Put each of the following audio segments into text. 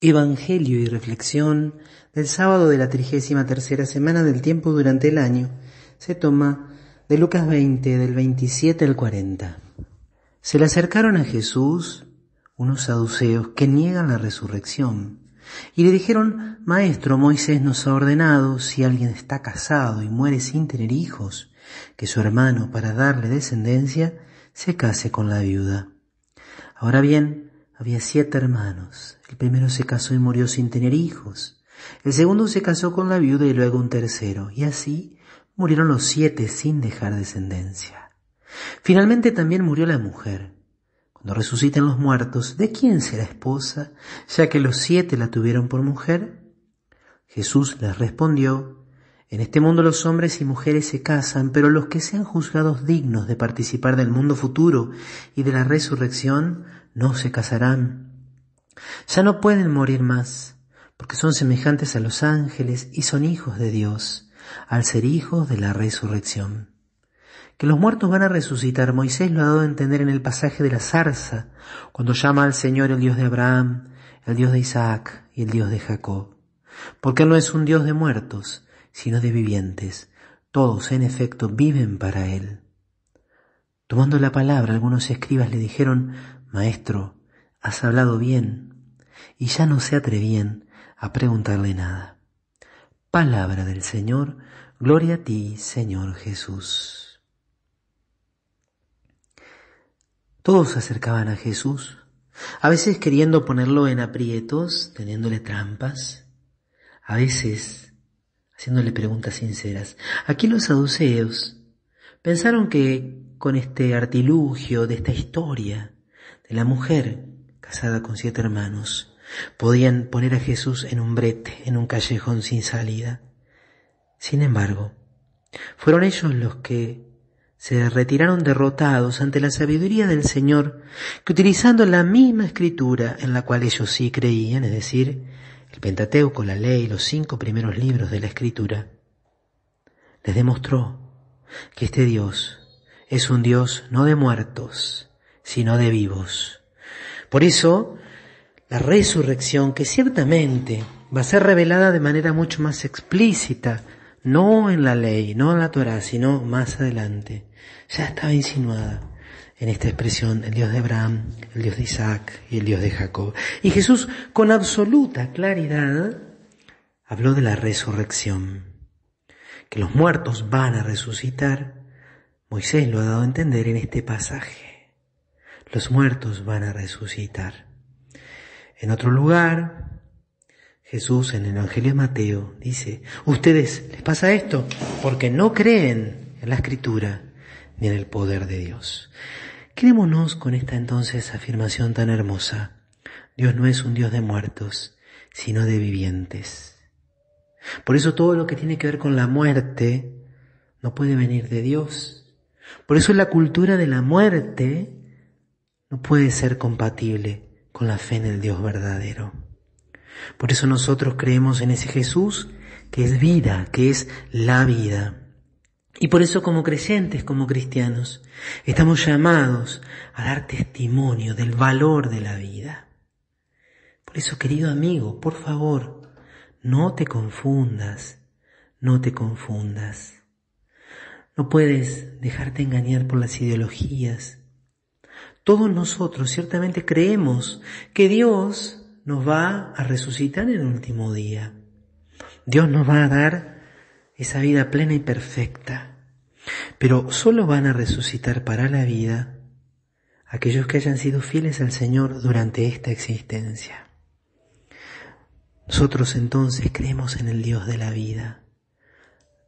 Evangelio y reflexión del sábado de la trigésima tercera semana del tiempo durante el año se toma de Lucas 20, del 27 al 40. Se le acercaron a Jesús unos saduceos que niegan la resurrección y le dijeron, Maestro, Moisés nos ha ordenado, si alguien está casado y muere sin tener hijos, que su hermano, para darle descendencia, se case con la viuda. Ahora bien, había siete hermanos. El primero se casó y murió sin tener hijos. El segundo se casó con la viuda y luego un tercero. Y así murieron los siete sin dejar descendencia. Finalmente también murió la mujer. Cuando resuciten los muertos, ¿de quién será esposa, ya que los siete la tuvieron por mujer? Jesús les respondió, en este mundo los hombres y mujeres se casan, pero los que sean juzgados dignos de participar del mundo futuro y de la resurrección no se casarán. Ya no pueden morir más, porque son semejantes a los ángeles y son hijos de Dios, al ser hijos de la resurrección. Que los muertos van a resucitar, Moisés lo ha dado a entender en el pasaje de la zarza, cuando llama al Señor el Dios de Abraham, el Dios de Isaac y el Dios de Jacob. Porque no es un Dios de muertos, sino de vivientes. Todos, en efecto, viven para Él. Tomando la palabra, algunos escribas le dijeron, Maestro, has hablado bien. Y ya no se atrevían a preguntarle nada. Palabra del Señor, gloria a ti, Señor Jesús. Todos se acercaban a Jesús, a veces queriendo ponerlo en aprietos, teniéndole trampas, a veces haciéndole preguntas sinceras. Aquí los saduceos pensaron que con este artilugio de esta historia de la mujer casada con siete hermanos, podían poner a Jesús en un brete, en un callejón sin salida. Sin embargo, fueron ellos los que se retiraron derrotados ante la sabiduría del Señor, que utilizando la misma escritura en la cual ellos sí creían, es decir, el Pentateuco, la ley, los cinco primeros libros de la Escritura, les demostró que este Dios es un Dios no de muertos, sino de vivos. Por eso, la resurrección, que ciertamente va a ser revelada de manera mucho más explícita, no en la ley, no en la Torah, sino más adelante, ya estaba insinuada en esta expresión, el Dios de Abraham, el Dios de Isaac y el Dios de Jacob. Y Jesús con absoluta claridad habló de la resurrección, que los muertos van a resucitar. Moisés lo ha dado a entender en este pasaje. Los muertos van a resucitar. En otro lugar, Jesús en el Evangelio de Mateo dice, ustedes les pasa esto porque no creen en la escritura ni en el poder de Dios. Quedémonos con esta entonces afirmación tan hermosa. Dios no es un Dios de muertos, sino de vivientes. Por eso todo lo que tiene que ver con la muerte no puede venir de Dios. Por eso la cultura de la muerte no puede ser compatible con la fe en el Dios verdadero. Por eso nosotros creemos en ese Jesús que es vida, que es la vida. Y por eso como creyentes, como cristianos, estamos llamados a dar testimonio del valor de la vida. Por eso, querido amigo, por favor, no te confundas, no te confundas. No puedes dejarte engañar por las ideologías. Todos nosotros ciertamente creemos que Dios nos va a resucitar en el último día. Dios nos va a dar esa vida plena y perfecta. Pero solo van a resucitar para la vida aquellos que hayan sido fieles al Señor durante esta existencia. Nosotros entonces creemos en el Dios de la vida.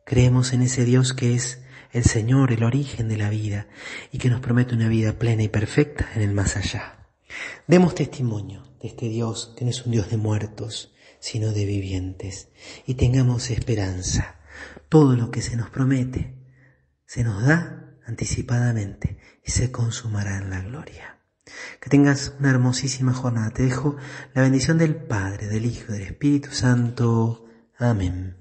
Creemos en ese Dios que es el Señor, el origen de la vida, y que nos promete una vida plena y perfecta en el más allá. Demos testimonio de este Dios que no es un Dios de muertos, sino de vivientes, y tengamos esperanza. Todo lo que se nos promete se nos da anticipadamente y se consumará en la gloria. Que tengas una hermosísima jornada. Te dejo la bendición del Padre, del Hijo y del Espíritu Santo. Amén.